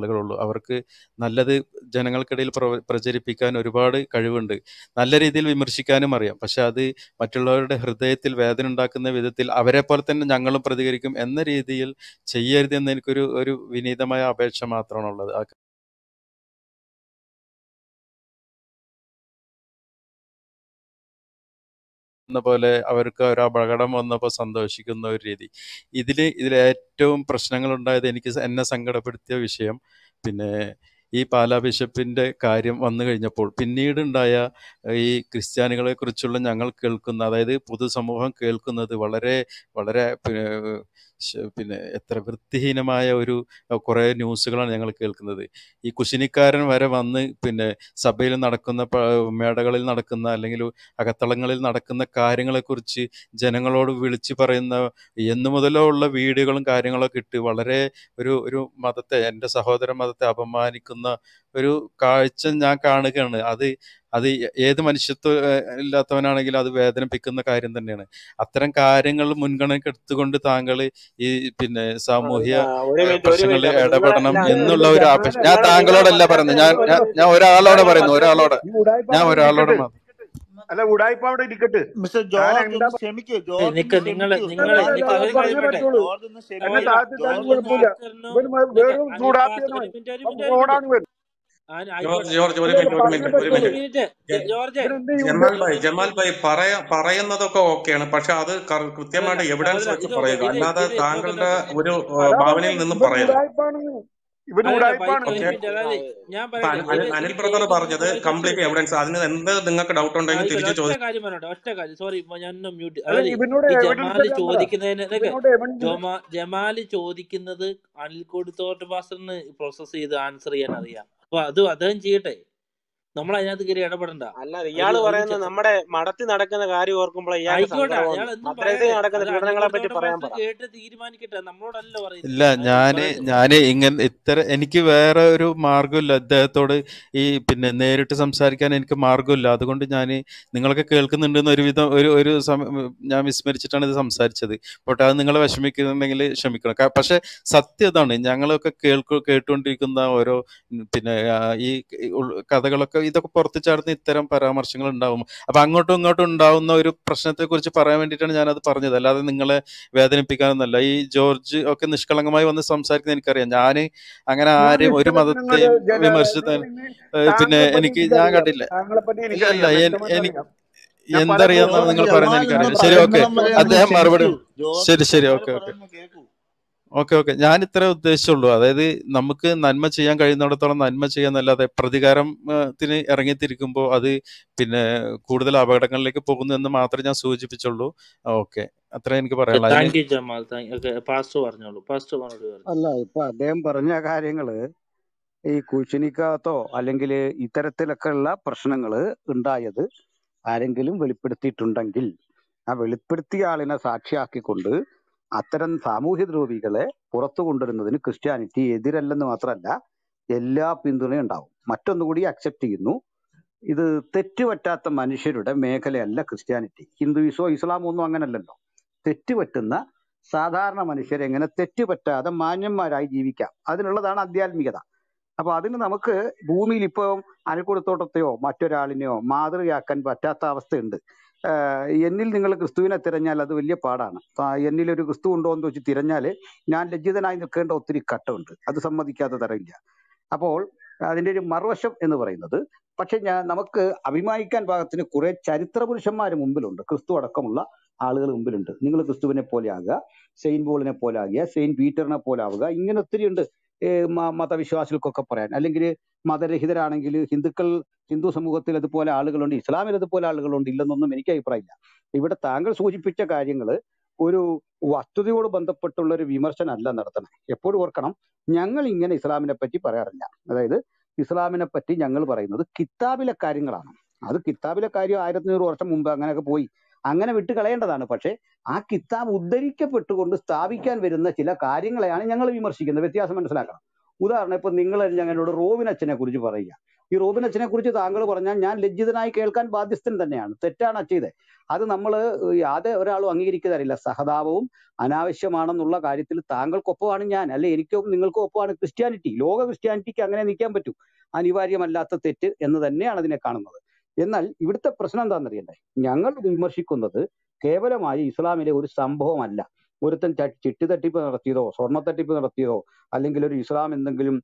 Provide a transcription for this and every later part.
ആളുകളുള്ളൂ അവർക്ക് നല്ലത് ജനങ്ങൾക്കിടയിൽ പ്രചരിപ്പിക്കാൻ ഒരുപാട് കഴിവുണ്ട് നല്ല രീതിയിൽ വിമർശിക്കാനും അറിയാം പക്ഷെ അത് മറ്റുള്ളവരുടെ ഹൃദയത്തിൽ വേദന ഉണ്ടാക്കുന്ന വിധത്തിൽ അവരെ പോലെ തന്നെ ഞങ്ങളും പ്രതികരിക്കും എന്ന രീതിയിൽ ചെയ്യരുതെന്ന് എനിക്കൊരു ഒരു വിനീതമായ അപേക്ഷ മാത്രമാണ് ഉള്ളത് എന്ന പോലെ അവർക്ക് ഒരു അപകടം വന്നപ്പോൾ സന്തോഷിക്കുന്ന ഒരു രീതി ഇതിൽ പ്രശ്നങ്ങൾ ഉണ്ടായത് എനിക്ക് എന്നെ സങ്കടപ്പെടുത്തിയ വിഷയം പിന്നെ ഈ പാലാ ബിഷപ്പിൻ്റെ കാര്യം വന്നു കഴിഞ്ഞപ്പോൾ പിന്നീടുണ്ടായ ഈ ക്രിസ്ത്യാനികളെ കുറിച്ചുള്ള ഞങ്ങൾ കേൾക്കുന്ന അതായത് പൊതുസമൂഹം കേൾക്കുന്നത് വളരെ വളരെ പിന്നെ എത്ര വൃത്തിഹീനമായ ഒരു കുറേ ന്യൂസുകളാണ് ഞങ്ങൾ കേൾക്കുന്നത് ഈ കുശിനിക്കാരൻ വരെ വന്ന് പിന്നെ സഭയിൽ നടക്കുന്ന മേടകളിൽ നടക്കുന്ന അല്ലെങ്കിൽ അകത്തളങ്ങളിൽ നടക്കുന്ന കാര്യങ്ങളെക്കുറിച്ച് ജനങ്ങളോട് വിളിച്ചു പറയുന്ന എന്നു മുതലോ ഉള്ള വീഡിയോകളും കാര്യങ്ങളും ഇട്ട് വളരെ ഒരു ഒരു മതത്തെ എൻ്റെ സഹോദര മതത്തെ അപമാനിക്കുന്ന ഒരു കാഴ്ച ഞാൻ കാണുകയാണ് അത് അത് ഏത് മനുഷ്യത്വ ഇല്ലാത്തവനാണെങ്കിലും അത് വേദനിപ്പിക്കുന്ന കാര്യം തന്നെയാണ് അത്തരം കാര്യങ്ങൾ മുൻഗണനയ്ക്ക് എടുത്തുകൊണ്ട് താങ്കൾ ഈ പിന്നെ സാമൂഹ്യ പ്രശ്നങ്ങളിൽ ഇടപെടണം എന്നുള്ള ഒരു ആപേക്ഷ ഞാൻ താങ്കളോടല്ല പറയുന്നത് ഞാൻ ഞാൻ ഒരാളോട് പറയുന്നു ഒരാളോട് ഞാൻ ഒരാളോട് മാത്രം അല്ല ഉടായ്പ അവിടെ ഇരിക്കട്ടെ ക്ഷമിക്കുക ജോർജ് ഒരു മിനിറ്റ് ഒരു മിനിറ്റ് ഒരു ജമാൽ ഭായ് പറയ പറയുന്നതൊക്കെ ഓക്കെയാണ് പക്ഷെ അത് കൃത്യമായിട്ട് എവിഡൻസ് വെച്ച് പറയുക അല്ലാതെ താങ്കളുടെ ഒരു ഭാവനയിൽ നിന്നും പറയരുത് അനിൽ ബ്രദർ പറഞ്ഞത് കംപ്ലീറ്റ് എവിഡൻസ് അതിന് എന്ത് നിങ്ങൾക്ക് ഡൗട്ട് ഉണ്ടെങ്കിൽ തിരിച്ചു ചോദിക്കും ഒറ്റ കാര്യം സോറി ഞാൻ മ്യൂട്ട് ജമാല് ചോദിക്കുന്നതിന് ജമാല് ചോദിക്കുന്നത് അനിൽ കോടി തോട്ട് ഭാസറിന് പ്രോസസ് ചെയ്ത് ആൻസർ ചെയ്യാൻ അറിയാം അപ്പോൾ അത് അദ്ദേഹം ചെയ്യട്ടെ നമ്മൾ അതിനകത്ത് കയറി ഇടപെടണ്ട അല്ല ഇയാൾ പറയുന്നത് നമ്മുടെ മടത്തി നടക്കുന്ന കാര്യം ഓർക്കുമ്പോൾ കേട്ട് തീരുമാനിക്കട്ടെ പറയുന്നത് ഇല്ല ഞാന് ഞാന് ഇങ്ങനെ ഇത്ര എനിക്ക് വേറെ ഒരു മാർഗമില്ല അദ്ദേഹത്തോട് ഈ പിന്നെ നേരിട്ട് സംസാരിക്കാൻ എനിക്ക് മാർഗമില്ല അതുകൊണ്ട് ഞാൻ നിങ്ങളൊക്കെ കേൾക്കുന്നുണ്ടെന്ന് ഒരുവിധം ഒരു ഒരു ഞാൻ വിസ്മരിച്ചിട്ടാണ് ഇത് സംസാരിച്ചത് പോട്ടെ അത് നിങ്ങളെ വിഷമിക്കുന്നുണ്ടെങ്കിൽ ക്ഷമിക്കണം പക്ഷെ സത്യം അതാണ് ഞങ്ങളൊക്കെ കേൾക്കു കേട്ടുകൊണ്ടിരിക്കുന്ന ഓരോ പിന്നെ ഈ കഥകളൊക്കെ ഇതൊക്കെ പുറത്തു ചാടുന്ന ഇത്തരം പരാമർശങ്ങൾ ഉണ്ടാവും അപ്പൊ അങ്ങോട്ടും ഇങ്ങോട്ടും ഉണ്ടാവുന്ന ഒരു പ്രശ്നത്തെ കുറിച്ച് പറയാൻ വേണ്ടിയിട്ടാണ് ഞാനത് പറഞ്ഞത് അല്ലാതെ നിങ്ങളെ വേദനിപ്പിക്കാനൊന്നല്ല ഈ ജോർജ് ഒക്കെ നിഷ്കളങ്കമായി വന്ന് സംസാരിക്കുന്ന എനിക്കറിയാം ഞാന് അങ്ങനെ ആരെയും ഒരു മതത്തെ വിമർശിച്ചത് പിന്നെ എനിക്ക് ഞാൻ കണ്ടില്ല എനിക്ക് എന്തറിയാന്നാണ് നിങ്ങൾ പറയുന്നത് എനിക്കറിയാം ശരി ഓക്കെ അദ്ദേഹം മറുപടി ശരി ശരി ഓക്കെ ഓക്കെ ഓക്കെ ഓക്കെ ഞാൻ ഇത്രേ ഉദ്ദേശിച്ചുള്ളൂ അതായത് നമുക്ക് നന്മ ചെയ്യാൻ കഴിയുന്നിടത്തോളം നന്മ ചെയ്യാന്നല്ലാതെ പ്രതികാരത്തിന് ഇറങ്ങിത്തിരിക്കുമ്പോൾ അത് പിന്നെ കൂടുതൽ അപകടങ്ങളിലേക്ക് പോകുന്നു എന്ന് മാത്രമേ ഞാൻ സൂചിപ്പിച്ചുള്ളൂ ഓക്കെ അത്ര എനിക്ക് പറയാനുള്ളൂ അല്ല ഇപ്പൊ അദ്ദേഹം പറഞ്ഞ കാര്യങ്ങള് ഈ കുശിനിക്കകത്തോ അല്ലെങ്കിൽ ഇത്തരത്തിലൊക്കെ ഉള്ള പ്രശ്നങ്ങള് ഉണ്ടായത് ആരെങ്കിലും വെളിപ്പെടുത്തിയിട്ടുണ്ടെങ്കിൽ ആ വെളിപ്പെടുത്തിയ ആളിനെ സാക്ഷിയാക്കിക്കൊണ്ട് അത്തരം സാമൂഹ്യ ദ്രോഹികളെ പുറത്തു കൊണ്ടുവരുന്നതിന് ക്രിസ്ത്യാനിറ്റി എതിരല്ലെന്ന് മാത്രമല്ല എല്ലാ പിന്തുണയും ഉണ്ടാവും മറ്റൊന്നുകൂടി അക്സെപ്റ്റ് ചെയ്യുന്നു ഇത് തെറ്റുപറ്റാത്ത മനുഷ്യരുടെ മേഖലയല്ല ക്രിസ്ത്യാനിറ്റി ഹിന്ദുയിസോ ഇസ്ലാമോ ഒന്നും അങ്ങനല്ലല്ലോ തെറ്റുപറ്റുന്ന സാധാരണ മനുഷ്യരെങ്ങനെ തെറ്റുപറ്റാതെ മാന്യന്മാരായി ജീവിക്കാം അതിനുള്ളതാണ് ആധ്യാത്മികത അപ്പൊ അതിന് നമുക്ക് ഭൂമിയിൽ ഇപ്പോൾ അനുകൂലത്തോട്ടത്തെയോ മറ്റൊരാളിനെയോ മാതൃകയാക്കാൻ പറ്റാത്ത അവസ്ഥയുണ്ട് എന്നിൽ നിങ്ങൾ ക്രിസ്തുവിനെ തിരഞ്ഞാൽ അത് വലിയ പാടാണ് എന്നിൽ ഒരു ക്രിസ്തു ഉണ്ടോ എന്ന് വെച്ച് തിരഞ്ഞാൽ ഞാൻ ലജ്ജിതനായി നിൽക്കേണ്ട ഒത്തിരി ഘട്ടമുണ്ട് അത് സമ്മതിക്കാത്ത തരമില്ല അപ്പോൾ അതിൻ്റെ ഒരു മറുവശം എന്ന് പറയുന്നത് പക്ഷെ ഞാൻ നമുക്ക് അഭിമാനിക്കാൻ ഭാഗത്തിന് കുറെ ചരിത്ര പുരുഷന്മാർ മുമ്പിലുണ്ട് ക്രിസ്തു അടക്കമുള്ള ആളുകൾ മുമ്പിലുണ്ട് നിങ്ങൾ ക്രിസ്തുവിനെ പോലെ ആകുക സെയിൻ പോളിനെ പോലെ ആകുക സെയിൻ പീറ്ററിനെ പോലെ ആവുക ഇങ്ങനെ ഒത്തിരി ഉണ്ട് മതവിശ്വാസികൾക്കൊക്കെ പറയാൻ അല്ലെങ്കിൽ മതരഹിതരാണെങ്കിൽ ഹിന്ദുക്കൾ ഹിന്ദു സമൂഹത്തിൽ അതുപോലെ ആളുകളുണ്ട് ഇസ്ലാമിൽ അതുപോലെ ആളുകളുണ്ട് ഇല്ലെന്നൊന്നും എനിക്ക് അഭിപ്രായമില്ല ഇവിടെ താങ്കൾ സൂചിപ്പിച്ച കാര്യങ്ങൾ ഒരു വസ്തുതയോട് ബന്ധപ്പെട്ടുള്ള ഒരു വിമർശനം അല്ല നടത്തണം എപ്പോഴും ഓർക്കണം ഞങ്ങൾ ഇങ്ങനെ ഇസ്ലാമിനെ പറ്റി പറയാറില്ല അതായത് ഇസ്ലാമിനെ പറ്റി ഞങ്ങൾ പറയുന്നത് കിതാബിലെ കാര്യങ്ങളാണ് അത് കിതാബിലെ കാര്യം ആയിരത്തിനൂറ് വർഷം മുമ്പ് അങ്ങനെയൊക്കെ പോയി അങ്ങനെ വിട്ട് കളയേണ്ടതാണ് പക്ഷേ ആ കിതാബ് ഉദ്ധരിക്കപ്പെട്ടുകൊണ്ട് സ്ഥാപിക്കാൻ വരുന്ന ചില കാര്യങ്ങളെയാണ് ഞങ്ങൾ വിമർശിക്കുന്നത് വ്യത്യാസം മനസ്സിലാക്കണം ഉദാഹരണം ഇപ്പൊ നിങ്ങൾ ഞങ്ങളോട് അച്ഛനെ കുറിച്ച് പറയുക ഈ റോബിൻ അച്ഛനെ കുറിച്ച് താങ്കൾ പറഞ്ഞാൽ ഞാൻ ലജ്ജിതനായി കേൾക്കാൻ ബാധ്യസ്ഥൻ തന്നെയാണ് തെറ്റാണ് അച്ഛത് അത് നമ്മൾ അത് ഒരാളും അംഗീകരിക്കാറില്ല സഹതാപവും അനാവശ്യമാണെന്നുള്ള കാര്യത്തിൽ താങ്കൾക്കൊപ്പമാണ് ഞാൻ അല്ലെ എനിക്കും നിങ്ങൾക്കും ഒപ്പമാണ് ക്രിസ്ത്യാനിറ്റി ലോക ക്രിസ്ത്യാനിറ്റിക്ക് അങ്ങനെ നിൽക്കാൻ പറ്റും അനിവാര്യമല്ലാത്ത തെറ്റ് എന്ന് തന്നെയാണ് അതിനെ കാണുന്നത് എന്നാൽ ഇവിടുത്തെ പ്രശ്നം എന്താണെന്നറിയണ്ടേ ഞങ്ങൾ വിമർശിക്കുന്നത് കേവലമായി ഇസ്ലാമിലെ ഒരു സംഭവമല്ല ഒരുത്തൻ ചിട്ടി തട്ടിപ്പ് നടത്തിയതോ സ്വർണ്ണ തട്ടിപ്പ് നടത്തിയതോ അല്ലെങ്കിൽ ഒരു ഇസ്ലാം എന്തെങ്കിലും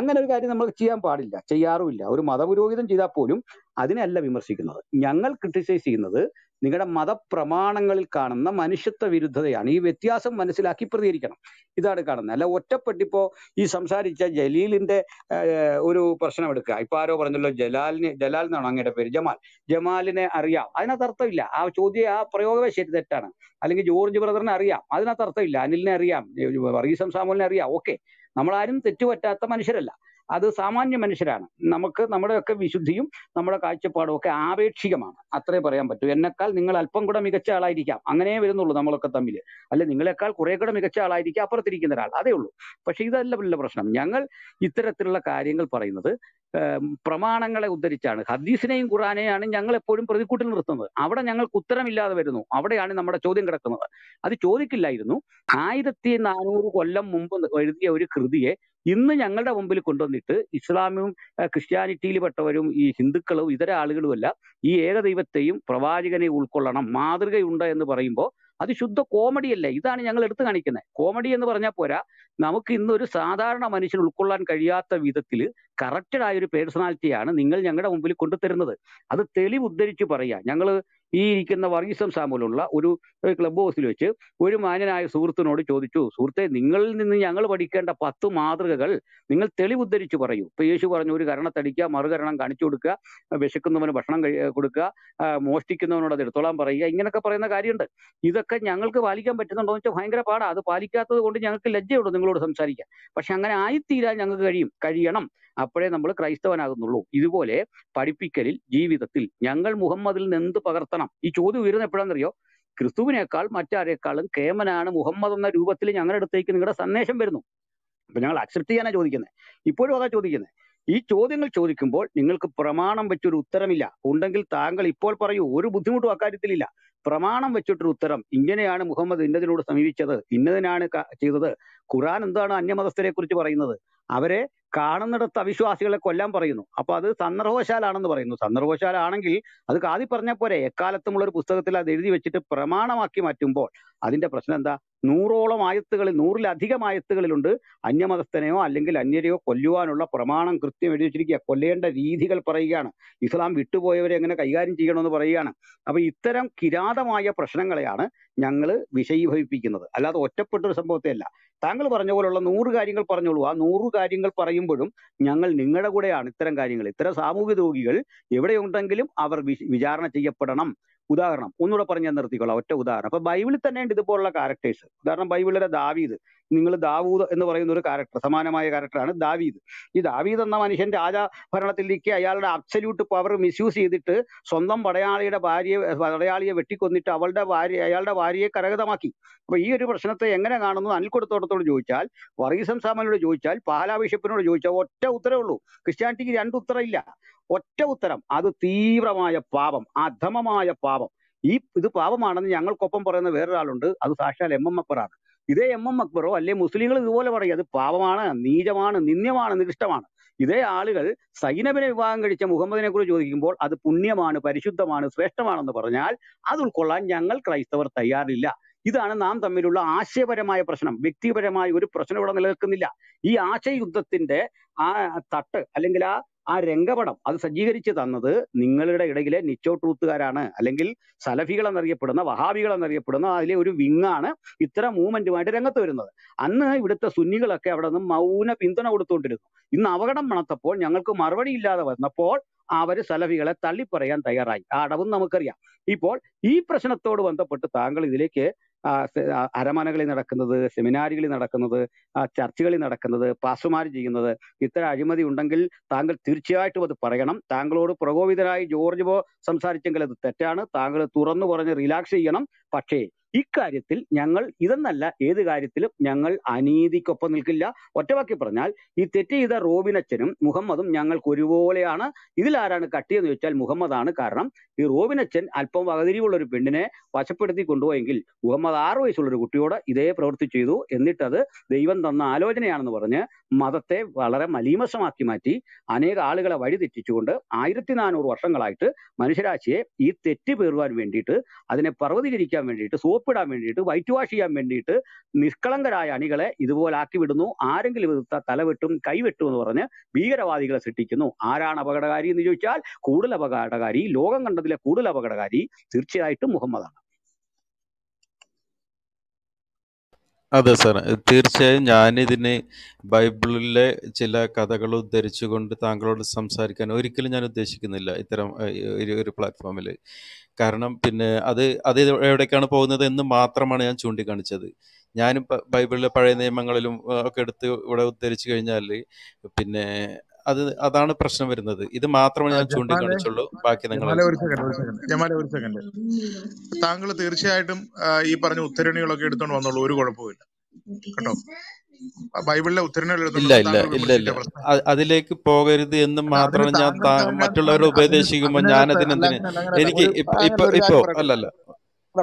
അങ്ങനെ ഒരു കാര്യം നമ്മൾ ചെയ്യാൻ പാടില്ല ചെയ്യാറുമില്ല ഒരു മതപുരോഹിതൻ ചെയ്താൽ പോലും അതിനെയല്ല വിമർശിക്കുന്നത് ഞങ്ങൾ ക്രിട്ടിസൈസ് ചെയ്യുന്നത് നിങ്ങളുടെ മതപ്രമാണങ്ങളിൽ കാണുന്ന മനുഷ്യത്വ വിരുദ്ധതയാണ് ഈ വ്യത്യാസം മനസ്സിലാക്കി പ്രതികരിക്കണം ഇതാണ് കാണുന്നത് അല്ല ഒറ്റപ്പെട്ടിപ്പോ ഈ സംസാരിച്ച ജലീലിന്റെ ഒരു പ്രശ്നം എടുക്കുക ഇപ്പൊ ആരോ പറഞ്ഞല്ലോ ജലാലിനെ ജലാൽ എന്നാണ് അങ്ങയുടെ പേര് ജമാൽ ജമാലിനെ അറിയാം അതിനകത്ത് അർത്ഥമില്ല ആ ചോദ്യം ആ പ്രയോഗമേ ശരി തെറ്റാണ് അല്ലെങ്കിൽ ജോർജ് ബ്രദറിനെ അറിയാം അതിനകത്ത് അർത്ഥമില്ല അനിലിനെ അറിയാം വർഗീസം സാമുലിനെ അറിയാം ഓക്കെ നമ്മളാരും തെറ്റുപറ്റാത്ത മനുഷ്യരല്ല അത് സാമാന്യ മനുഷ്യരാണ് നമുക്ക് നമ്മുടെയൊക്കെ വിശുദ്ധിയും നമ്മുടെ കാഴ്ചപ്പാടും ഒക്കെ ആപേക്ഷികമാണ് അത്രേ പറയാൻ പറ്റൂ എന്നെക്കാൾ നിങ്ങൾ അല്പം കൂടെ മികച്ച ആളായിരിക്കാം അങ്ങനെ വരുന്നുള്ളൂ നമ്മളൊക്കെ തമ്മിൽ അല്ലെ നിങ്ങളെക്കാൾ കുറെ കൂടെ മികച്ച ആളായിരിക്കാം അപ്പുറത്തിരിക്കുന്ന ഒരാൾ അതേ ഉള്ളൂ പക്ഷെ ഇതല്ല വലിയ പ്രശ്നം ഞങ്ങൾ ഇത്തരത്തിലുള്ള കാര്യങ്ങൾ പറയുന്നത് പ്രമാണങ്ങളെ ഉദ്ധരിച്ചാണ് ഹദീസിനെയും ഖുറാനെയാണ് ഞങ്ങൾ എപ്പോഴും പ്രതിക്കൂട്ടിൽ നിർത്തുന്നത് അവിടെ ഞങ്ങൾക്ക് ഉത്തരമില്ലാതെ വരുന്നു അവിടെയാണ് നമ്മുടെ ചോദ്യം കിടക്കുന്നത് അത് ചോദിക്കില്ലായിരുന്നു ആയിരത്തി നാനൂറ് കൊല്ലം മുമ്പ് എഴുതിയ ഒരു കൃതിയെ ഇന്ന് ഞങ്ങളുടെ മുമ്പിൽ കൊണ്ടുവന്നിട്ട് ഇസ്ലാമും ക്രിസ്ത്യാനിറ്റിയിൽ പെട്ടവരും ഈ ഹിന്ദുക്കളും ഇതര ആളുകളുമല്ല ഈ ഏകദൈവത്തെയും പ്രവാചകനെ ഉൾക്കൊള്ളണം മാതൃകയുണ്ട് എന്ന് പറയുമ്പോൾ അത് ശുദ്ധ അല്ലേ ഇതാണ് ഞങ്ങൾ എടുത്തു കാണിക്കുന്നത് കോമഡി എന്ന് പറഞ്ഞാൽ പോരാ നമുക്ക് ഇന്ന് ഒരു സാധാരണ മനുഷ്യൻ ഉൾക്കൊള്ളാൻ കഴിയാത്ത വിധത്തിൽ കറക്റ്റഡ് ഒരു പേഴ്സണാലിറ്റിയാണ് നിങ്ങൾ ഞങ്ങളുടെ മുമ്പിൽ കൊണ്ടുതരുന്നത് അത് തെളിവ് ഉദ്ധരിച്ച് പറയുക ഞങ്ങൾ ഈ ഇരിക്കുന്ന വർഗീസം സാമുലുള്ള ഒരു ക്ലബ് ഹൗസിൽ വെച്ച് ഒരു മാന്യനായ സുഹൃത്തിനോട് ചോദിച്ചു സുഹൃത്തെ നിങ്ങളിൽ നിന്ന് ഞങ്ങൾ പഠിക്കേണ്ട പത്ത് മാതൃകകൾ നിങ്ങൾ തെളിവുദ്ധരിച്ച് പറയൂ ഇപ്പൊ യേശു പറഞ്ഞു ഒരു കരണത്തടിക്കുക മറുകരണം കാണിച്ചു കൊടുക്കുക വിശക്കുന്നവന് ഭക്ഷണം കൊടുക്കുക മോഷ്ടിക്കുന്നവനോട് അത് എടുത്തോളാൻ പറയുക ഇങ്ങനൊക്കെ പറയുന്ന കാര്യമുണ്ട് ഇതൊക്കെ ഞങ്ങൾക്ക് പാലിക്കാൻ പറ്റുന്നുണ്ടോ എന്ന് വെച്ചാൽ ഭയങ്കര പാടാണ് അത് പാലിക്കാത്തത് കൊണ്ട് ഞങ്ങൾക്ക് ലജ്ജയുണ്ട് നിങ്ങളോട് സംസാരിക്കാൻ പക്ഷെ അങ്ങനെ ആയിത്തീരാൻ ഞങ്ങൾക്ക് കഴിയും കഴിയണം അപ്പോഴേ നമ്മൾ ക്രൈസ്തവനാകുന്നുള്ളൂ ഇതുപോലെ പഠിപ്പിക്കലിൽ ജീവിതത്തിൽ ഞങ്ങൾ മുഹമ്മദിൽ നിന്ന് എന്ത് പകർത്തണം ഈ ചോദ്യം ഉയരുന്ന എപ്പോഴാണെന്നറിയോ ക്രിസ്തുവിനേക്കാൾ മറ്റാരേക്കാളും കേമനാണ് മുഹമ്മദ് എന്ന രൂപത്തിൽ ഞങ്ങളുടെ അടുത്തേക്ക് നിങ്ങളുടെ സന്ദേശം വരുന്നു അപ്പൊ ഞങ്ങൾ അക്സെപ്റ്റ് ചെയ്യാനാണ് ചോദിക്കുന്നത് ഇപ്പോഴും അതാ ചോദിക്കുന്നത് ഈ ചോദ്യങ്ങൾ ചോദിക്കുമ്പോൾ നിങ്ങൾക്ക് പ്രമാണം വെച്ചൊരു ഉത്തരമില്ല ഉണ്ടെങ്കിൽ താങ്കൾ ഇപ്പോൾ പറയൂ ഒരു ബുദ്ധിമുട്ടും അക്കാര്യത്തിലില്ല പ്രമാണം വെച്ചിട്ടൊരു ഉത്തരം ഇങ്ങനെയാണ് മുഹമ്മദ് ഇന്നതിനോട് സമീപിച്ചത് ഇന്നതിനാണ് ചെയ്തത് ഖുറാൻ എന്താണ് അന്യമതസ്ഥരെ കുറിച്ച് പറയുന്നത് അവരെ കാണുന്നിടത്ത് അവിശ്വാസികളെ കൊല്ലാൻ പറയുന്നു അപ്പൊ അത് സന്ദർഭവശാലാണെന്ന് പറയുന്നു സന്ദർഭവശാലാണെങ്കിൽ അത് കാതി പറഞ്ഞ പോരെ എക്കാലത്തുമുള്ള ഒരു പുസ്തകത്തിൽ അത് എഴുതി വെച്ചിട്ട് പ്രമാണമാക്കി മാറ്റുമ്പോൾ അതിന്റെ പ്രശ്നം എന്താ നൂറോളം ആയത്തുകളിൽ നൂറിലധികം ആയത്തുകളിലുണ്ട് അന്യമതസ്ഥനെയോ അല്ലെങ്കിൽ അന്യരെയോ കൊല്ലുവാനുള്ള പ്രമാണം കൃത്യം എഴുതി വെച്ചിരിക്കുക കൊല്ലേണ്ട രീതികൾ പറയുകയാണ് ഇസ്ലാം വിട്ടുപോയവരെ എങ്ങനെ കൈകാര്യം ചെയ്യണമെന്ന് പറയുകയാണ് അപ്പോൾ ഇത്തരം കിരാതമായ പ്രശ്നങ്ങളെയാണ് ഞങ്ങൾ വിഷയീഭവിപ്പിക്കുന്നത് അല്ലാതെ ഒറ്റപ്പെട്ട സംഭവത്തെ സംഭവത്തെയല്ല താങ്കൾ പറഞ്ഞ പോലുള്ള നൂറ് കാര്യങ്ങൾ പറഞ്ഞോളൂ ആ നൂറ് കാര്യങ്ങൾ പറയുമ്പോഴും ഞങ്ങൾ നിങ്ങളുടെ കൂടെയാണ് ഇത്തരം കാര്യങ്ങൾ ഇത്തരം സാമൂഹ്യ രോഗികൾ എവിടെയുണ്ടെങ്കിലും അവർ വിചാരണ ചെയ്യപ്പെടണം ഉദാഹരണം ഒന്നുകൂടെ പറഞ്ഞു ഞാൻ നിർത്തിക്കൊള്ളാം ഒറ്റ ഉദാഹരണം അപ്പോൾ ബൈബിളിൽ ഉണ്ട് ഇതുപോലുള്ള ക്യാരക്ടേഴ്സ് ഉദാഹരണം ബൈബിളിലെ ദാവീദ് നിങ്ങൾ ദാവൂദ് എന്ന് പറയുന്ന ഒരു ക്യാരക്ടർ സമാനമായ ക്യാരക്ടറാണ് ദാവീദ് ഈ ദാവീദ് എന്ന മനുഷ്യൻ രാജ നിൽക്കുക അയാളുടെ അബ്സല്യൂട്ട് പവർ മിസ്യൂസ് ചെയ്തിട്ട് സ്വന്തം പടയാളിയുടെ ഭാര്യയെ പടയാളിയെ വെട്ടിക്കൊന്നിട്ട് അവളുടെ ഭാര്യ അയാളുടെ ഭാര്യയെ കരകതമാക്കി അപ്പോൾ ഈ ഒരു പ്രശ്നത്തെ എങ്ങനെ കാണുന്നു അനിൽക്കൊടുത്തോടത്തോട് ചോദിച്ചാൽ വർഗീസം സാമനോട് ചോദിച്ചാൽ പാലാ ബിഷപ്പിനോട് ചോദിച്ചാൽ ഒറ്റ ഉള്ളൂ ക്രിസ്ത്യാനിറ്റിക്ക് രണ്ട് ഉത്തരം ഇല്ല ഒറ്റ ഉത്തരം അത് തീവ്രമായ പാപം അധമമായ പാപം ഈ ഇത് പാപമാണെന്ന് ഞങ്ങൾക്കൊപ്പം പറയുന്ന വേറൊരാളുണ്ട് അത് സാക്ഷാൽ എം എം അപ്പറാണ് ഇതേ എം എം അക്ബറോ അല്ലെ മുസ്ലിങ്ങൾ ഇതുപോലെ പറയും അത് പാപമാണ് നീചമാണ് നിന്ദ്യമാണ് നികൃഷ്ടമാണ് ഇതേ ആളുകൾ സൈനബിനെ വിവാഹം കഴിച്ച മുഹമ്മദിനെ കുറിച്ച് ചോദിക്കുമ്പോൾ അത് പുണ്യമാണ് പരിശുദ്ധമാണ് ശ്രേഷ്ഠമാണെന്ന് പറഞ്ഞാൽ അത് ഉൾക്കൊള്ളാൻ ഞങ്ങൾ ക്രൈസ്തവർ തയ്യാറില്ല ഇതാണ് നാം തമ്മിലുള്ള ആശയപരമായ പ്രശ്നം വ്യക്തിപരമായ ഒരു പ്രശ്നം ഇവിടെ നിലനിൽക്കുന്നില്ല ഈ ആശയയുദ്ധത്തിന്റെ ആ തട്ട് അല്ലെങ്കിൽ ആ ആ രംഗപടം അത് സജ്ജീകരിച്ച് തന്നത് നിങ്ങളുടെ ഇടയിലെ നിച്ചോ ട്രൂത്തുകാരാണ് അല്ലെങ്കിൽ സലഫികൾ എന്നറിയപ്പെടുന്ന വഹാബികൾ എന്നറിയപ്പെടുന്ന അതിലെ ഒരു വിങ്ങാണ് ഇത്തരം മൂവ്മെന്റുമായിട്ട് രംഗത്ത് വരുന്നത് അന്ന് ഇവിടുത്തെ സുന്നികളൊക്കെ അവിടെ നിന്ന് മൗന പിന്തുണ കൊടുത്തുകൊണ്ടിരുന്നു ഇന്ന് അപകടം മണത്തപ്പോൾ ഞങ്ങൾക്ക് മറുപടി ഇല്ലാതെ വന്നപ്പോൾ അവർ സലഫികളെ തള്ളിപ്പറയാൻ തയ്യാറായി ആ അടവും നമുക്കറിയാം ഇപ്പോൾ ഈ പ്രശ്നത്തോട് ബന്ധപ്പെട്ട് താങ്കൾ ഇതിലേക്ക് അരമനകളിൽ നടക്കുന്നത് സെമിനാരികളിൽ നടക്കുന്നത് ചർച്ചകളിൽ നടക്കുന്നത് പാസുമാർ ചെയ്യുന്നത് ഇത്തരം അഴിമതി ഉണ്ടെങ്കിൽ താങ്കൾ തീർച്ചയായിട്ടും അത് പറയണം താങ്കളോട് പ്രകോപിതനായി ജോർജ് സംസാരിച്ചെങ്കിൽ അത് തെറ്റാണ് താങ്കൾ തുറന്നു പറഞ്ഞ് റിലാക്സ് ചെയ്യണം പക്ഷേ ഇക്കാര്യത്തിൽ ഞങ്ങൾ ഇതെന്നല്ല ഏത് കാര്യത്തിലും ഞങ്ങൾ അനീതിക്കൊപ്പം നിൽക്കില്ല ഒറ്റവാക്കി പറഞ്ഞാൽ ഈ തെറ്റ് ചെയ്ത റോബിനച്ചനും മുഹമ്മദും ഞങ്ങൾക്ക് ഒരുപോലെയാണ് ഇതിലാരാണ് കട്ടിയെന്ന് ചോദിച്ചാൽ മുഹമ്മദാണ് കാരണം ഈ റോബിനച്ചൻ അല്പം വകതിരിവുള്ള ഒരു പെണ്ണിനെ വശപ്പെടുത്തി കൊണ്ടുപോയെങ്കിൽ മുഹമ്മദ് ആറ് വയസ്സുള്ള ഒരു കുട്ടിയോട് ഇതേ പ്രവൃത്തി ചെയ്തു എന്നിട്ടത് ദൈവം തന്ന ആലോചനയാണെന്ന് പറഞ്ഞ് മതത്തെ വളരെ മലീമസമാക്കി മാറ്റി അനേക ആളുകളെ വഴിതെറ്റിച്ചുകൊണ്ട് ആയിരത്തി നാനൂറ് വർഷങ്ങളായിട്ട് മനുഷ്യരാശിയെ ഈ തെറ്റ് പേറുവാൻ വേണ്ടിയിട്ട് അതിനെ പർവ്വതീകരിക്കാൻ വേണ്ടിയിട്ട് സോ ഒപ്പിടാൻ വേണ്ടിയിട്ട് വൈറ്റ് വാഷ് ചെയ്യാൻ വേണ്ടിയിട്ട് നിഷ്കളങ്കരായ അണികളെ ഇതുപോലെ ആക്കി വിടുന്നു ആരെങ്കിലും ഇത് തലവെട്ടും കൈവെട്ടും എന്ന് പറഞ്ഞ് ഭീകരവാദികളെ സൃഷ്ടിക്കുന്നു ആരാണ് അപകടകാരി എന്ന് ചോദിച്ചാൽ കൂടുതൽ അപകടകാരി ലോകം കണ്ടതിലെ കൂടുതൽ അപകടകാരി തീർച്ചയായിട്ടും മുഹമ്മദാണ് അതെ സാർ തീർച്ചയായും ഞാനിതിന് ബൈബിളിലെ ചില കഥകൾ ഉദ്ധരിച്ചുകൊണ്ട് താങ്കളോട് സംസാരിക്കാൻ ഒരിക്കലും ഞാൻ ഉദ്ദേശിക്കുന്നില്ല ഇത്തരം ഒരു ഒരു പ്ലാറ്റ്ഫോമിൽ കാരണം പിന്നെ അത് അത് എവിടേക്കാണ് പോകുന്നത് എന്ന് മാത്രമാണ് ഞാൻ ചൂണ്ടിക്കാണിച്ചത് ഞാനും ബൈബിളിലെ പഴയ നിയമങ്ങളിലും ഒക്കെ എടുത്ത് ഇവിടെ ഉദ്ധരിച്ചു കഴിഞ്ഞാൽ പിന്നെ അത് അതാണ് പ്രശ്നം വരുന്നത് ഇത് മാത്രമേ ഞാൻ ചൂണ്ടിക്കാണിച്ചുള്ളൂ ബാക്കി നിങ്ങൾ ഒരു സെക്കൻഡ് ഒരു സെക്കൻഡ് താങ്കൾ തീർച്ചയായിട്ടും ഈ പറഞ്ഞ ഉത്തരണികളൊക്കെ എടുത്തോണ്ട് വന്നോളൂ ഒരു കുഴപ്പമില്ല കേട്ടോ ബൈബിളിലെ ഇല്ല ഇല്ല ഇല്ല ഇല്ല അതിലേക്ക് പോകരുത് എന്ന് മാത്രമാണ് ഞാൻ മറ്റുള്ളവരെ ഉപദേശിക്കുമ്പോൾ ഞാൻ എനിക്ക് ഇപ്പൊ ഇപ്പൊ അല്ലല്ല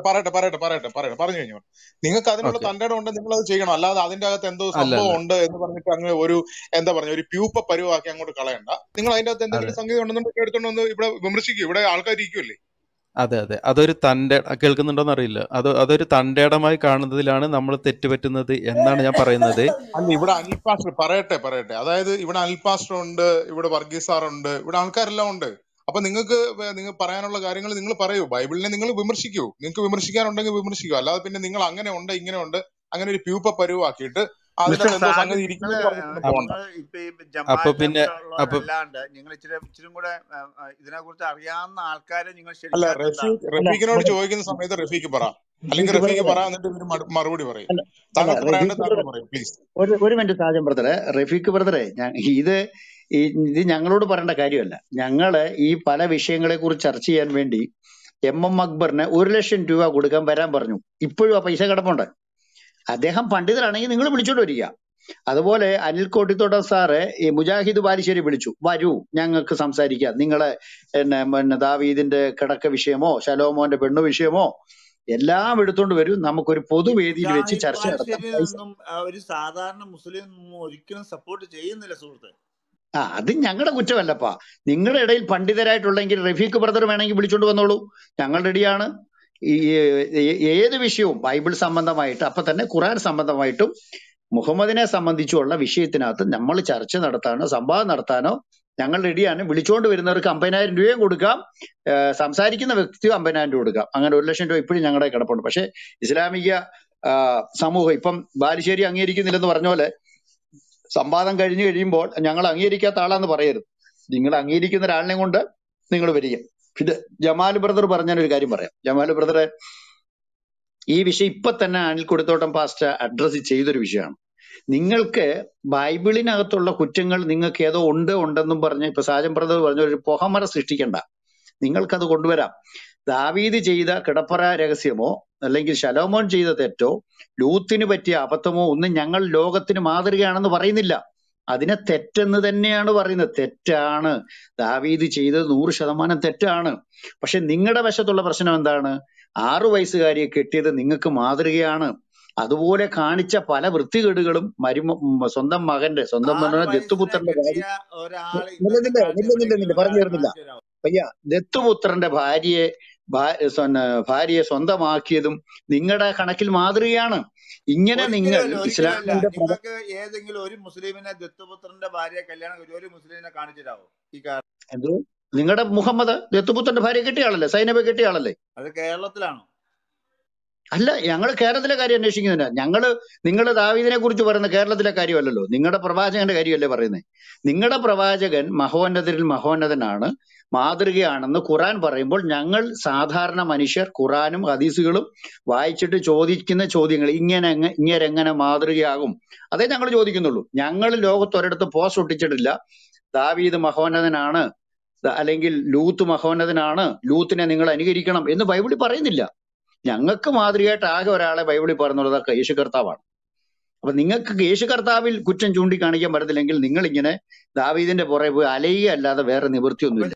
പറയട്ടെ പറയട്ടെ പറയട്ടെ പറയട്ടെ പറഞ്ഞു കഴിഞ്ഞു നിങ്ങൾക്ക് അതിനുള്ള തണ്ടേടം ഉണ്ട് നിങ്ങൾ അത് ചെയ്യണം അല്ലാതെ അതിന്റെ അകത്ത് എന്തോ സംഭവം ഉണ്ട് എന്ന് പറഞ്ഞിട്ട് അങ്ങ് ഒരു എന്താ പറഞ്ഞ ഒരു പ്യൂപ്പ പരുവാക്കി അങ്ങോട്ട് കളയണ്ട നിങ്ങൾ അതിന്റെ അകത്ത് എന്തെങ്കിലും സംഗതി ഉണ്ടെന്നുണ്ടെങ്കിൽ എടുത്തോണ്ട് ഇവിടെ വിമർശിക്കും ഇവിടെ ആൾക്കാർ ആൾക്കാരിക്കുമല്ലേ അതെ അതെ അതൊരു തൻ്റെ കേൾക്കുന്നുണ്ടോന്ന് അറിയില്ല അത് അതൊരു തണ്ടേടമായി കാണുന്നതിലാണ് നമ്മൾ തെറ്റുപറ്റുന്നത് എന്നാണ് ഞാൻ പറയുന്നത് ഇവിടെ അനിൽ പറയട്ടെ പറയട്ടെ അതായത് ഇവിടെ അനിൽ ഉണ്ട് ഇവിടെ വർഗീസ് സാറുണ്ട് ഇവിടെ ആൾക്കാരെല്ലാം ഉണ്ട് അപ്പൊ നിങ്ങൾക്ക് നിങ്ങൾ പറയാനുള്ള കാര്യങ്ങൾ നിങ്ങൾ പറയൂ ബൈബിളിനെ നിങ്ങൾ വിമർശിക്കൂ നിങ്ങൾക്ക് വിമർശിക്കാനുണ്ടെങ്കിൽ വിമർശിക്കൂ അല്ലാതെ പിന്നെ നിങ്ങൾ അങ്ങനെ ഉണ്ട് ഇങ്ങനെ ഉണ്ട് അങ്ങനെ ഒരു പ്യൂപ്പ പരുവാക്കിയിട്ട് അപ്പൊ പിന്നെ നിങ്ങൾ ഇച്ചിരി കൂടെ ആൾക്കാരെ നിങ്ങൾ ചോദിക്കുന്ന സമയത്ത് റഫീഖ് പറ അല്ലെങ്കിൽ റഫീഖ് പറ എന്നിട്ട് മറുപടി പറയും ഒരു മിനിറ്റ് സാധ്യം ബ്രദറെ റഫീഖ് ബ്രദറെ ഇത് ഈ ഇത് ഞങ്ങളോട് പറയേണ്ട കാര്യമല്ല ഞങ്ങൾ ഈ പല വിഷയങ്ങളെ കുറിച്ച് ചർച്ച ചെയ്യാൻ വേണ്ടി എം എം അക്ബറിന് ഒരു ലക്ഷം രൂപ കൊടുക്കാൻ വരാൻ പറഞ്ഞു ഇപ്പോഴും ആ പൈസ കിടപ്പുണ്ട് അദ്ദേഹം പണ്ഡിതരാണെങ്കിൽ നിങ്ങൾ വിളിച്ചോണ്ട് വരിക അതുപോലെ അനിൽ കോട്ടിത്തോട്ടം സാറ് ഈ മുജാഹിദ് ബാലിശ്ശേരി വിളിച്ചു വരൂ ഞങ്ങൾക്ക് സംസാരിക്കാം നിങ്ങളെ പിന്നെ പിന്നെ ദാവീദിന്റെ കിടക്ക വിഷയമോ ശലോമോന്റെ പെണ്ണു വിഷയമോ എല്ലാം എടുത്തോണ്ട് വരും നമുക്കൊരു പൊതുവേദിയിൽ വെച്ച് ചർച്ച നടത്താം ഒരു സാധാരണ മുസ്ലിം ഒരിക്കലും സപ്പോർട്ട് ചെയ്യുന്നില്ല സുഹൃത്ത് ആ അത് ഞങ്ങളുടെ കുറ്റമല്ലപ്പാ നിങ്ങളുടെ ഇടയിൽ പണ്ഡിതരായിട്ടുള്ളെങ്കിൽ റഫീഖ് ബ്രദർ വേണമെങ്കിൽ വിളിച്ചോണ്ട് വന്നോളൂ ഞങ്ങൾ റെഡിയാണ് ഈ ഏത് വിഷയവും ബൈബിൾ സംബന്ധമായിട്ട് അപ്പൊ തന്നെ ഖുറാൻ സംബന്ധമായിട്ടും മുഹമ്മദിനെ സംബന്ധിച്ചുള്ള വിഷയത്തിനകത്ത് നമ്മൾ ചർച്ച നടത്താനോ സംവാദം നടത്താനോ ഞങ്ങൾ റെഡിയാണ് വിളിച്ചുകൊണ്ട് വരുന്നവർക്ക് അമ്പതിനായിരം രൂപയും കൊടുക്കാം സംസാരിക്കുന്ന വ്യക്തി അമ്പതിനായിരം രൂപ കൊടുക്കാം അങ്ങനെ ഒരു ലക്ഷം രൂപ ഇപ്പോഴും ഞങ്ങളുടെ കിടപ്പുണ്ട് പക്ഷേ ഇസ്ലാമിക സമൂഹം ഇപ്പം ബാലുശ്ശേരി അംഗീകരിക്കുന്നില്ലെന്ന് പറഞ്ഞ പോലെ സംവാദം കഴിഞ്ഞു കഴിയുമ്പോൾ ഞങ്ങൾ അംഗീകരിക്കാത്ത ആളാന്ന് പറയരുത് നിങ്ങൾ അംഗീകരിക്കുന്ന ഒരാളിനെ കൊണ്ട് നിങ്ങൾ വരിക ഇത് ജമാൽ ബ്രദർ പറഞ്ഞ ഒരു കാര്യം പറയാം ജമാൽ ബ്രദറെ ഈ വിഷയം ഇപ്പൊ തന്നെ കൊടുത്തോട്ടം പാസ്റ്റ് അഡ്രസ്സ് ചെയ്തൊരു വിഷയമാണ് നിങ്ങൾക്ക് ബൈബിളിനകത്തുള്ള കുറ്റങ്ങൾ നിങ്ങൾക്ക് ഏതോ ഉണ്ട് ഉണ്ടെന്നും പറഞ്ഞ് ഇപ്പൊ സാജൻ ബ്രദർ പറഞ്ഞ ഒരു പൊഹമറ സൃഷ്ടിക്കണ്ട നിങ്ങൾക്കത് കൊണ്ടുവരാം ദാവീദ് ചെയ്ത കിടപ്പറ രഹസ്യമോ അല്ലെങ്കിൽ ശലോമോൻ ചെയ്ത തെറ്റോ ലൂത്തിന് പറ്റിയ അബദ്ധമോ ഒന്നും ഞങ്ങൾ ലോകത്തിന് മാതൃകയാണെന്ന് പറയുന്നില്ല അതിനെ തെറ്റെന്ന് തന്നെയാണ് പറയുന്നത് തെറ്റാണ് ദാവീദ് ചെയ്തത് നൂറ് ശതമാനം തെറ്റാണ് പക്ഷെ നിങ്ങളുടെ വശത്തുള്ള പ്രശ്നം എന്താണ് ആറു വയസ്സുകാരിയെ കെട്ടിയത് നിങ്ങൾക്ക് മാതൃകയാണ് അതുപോലെ കാണിച്ച പല വൃത്തികേടുകളും മരുമ സ്വന്തം മകന്റെ സ്വന്തം മകനെ ദത്തുപുത്രന്റെ ഭാര്യ പറഞ്ഞു തീർന്നില്ല പയ്യ ദത്തുപുത്രന്റെ ഭാര്യയെ ഭാര്യയെ സ്വന്തമാക്കിയതും നിങ്ങളുടെ കണക്കിൽ മാതൃകയാണ് ഇങ്ങനെ നിങ്ങൾ ഇസ്ലാമിന്റെ ഏതെങ്കിലും ഒരു മുസ്ലിമിനെ ദത്തുപുത്രന്റെ ഭാര്യയെ കല്യാണം ഒരു മുസ്ലിമിനെ കാണിച്ചിട്ടാവോ ഈ കാരണം നിങ്ങളുടെ മുഹമ്മദ് ദത്തുപുത്രന്റെ ഭാര്യ കിട്ടിയാളല്ലേ സൈനബ കിട്ടിയാളല്ലേ അത് കേരളത്തിലാണോ അല്ല ഞങ്ങൾ കേരളത്തിലെ കാര്യം അന്വേഷിക്കുന്നില്ല ഞങ്ങൾ നിങ്ങളുടെ ദാവീദിനെ കുറിച്ച് പറയുന്ന കേരളത്തിലെ കാര്യമല്ലല്ലോ നിങ്ങളുടെ പ്രവാചകന്റെ കാര്യമല്ലേ പറയുന്നത് നിങ്ങളുടെ പ്രവാചകൻ മഹോന്നതരിൽ മഹോന്നതനാണ് മാതൃകയാണെന്ന് ഖുറാൻ പറയുമ്പോൾ ഞങ്ങൾ സാധാരണ മനുഷ്യർ ഖുറാനും ഹദീസുകളും വായിച്ചിട്ട് ചോദിക്കുന്ന ചോദ്യങ്ങൾ ഇങ്ങനെ ഇങ്ങനെങ്ങനെ മാതൃകയാകും അതേ ഞങ്ങൾ ചോദിക്കുന്നുള്ളൂ ഞങ്ങൾ ലോകത്തൊരിടത്ത് പോസ് ഒട്ടിച്ചിട്ടില്ല ദാവീദ് മഹോന്നതനാണ് അല്ലെങ്കിൽ ലൂത്ത് മഹോന്നതനാണ് ലൂത്തിനെ നിങ്ങൾ അനുകരിക്കണം എന്ന് ബൈബിളിൽ പറയുന്നില്ല ഞങ്ങൾക്ക് മാതൃകയായിട്ട് ആകെ ഒരാളെ ബൈബിളിൽ പറഞ്ഞുള്ളത് യേശു കർത്താവാണ് അപ്പൊ നിങ്ങൾക്ക് യേശു കർത്താവിൽ കുറ്റം ചൂണ്ടിക്കാണിക്കാൻ പറ്റത്തില്ലെങ്കിൽ നിങ്ങൾ ഇങ്ങനെ ദാവീദിന്റെ പുറകെ പോയി അലയുക അല്ലാതെ വേറെ നിവൃത്തിയൊന്നുമില്ല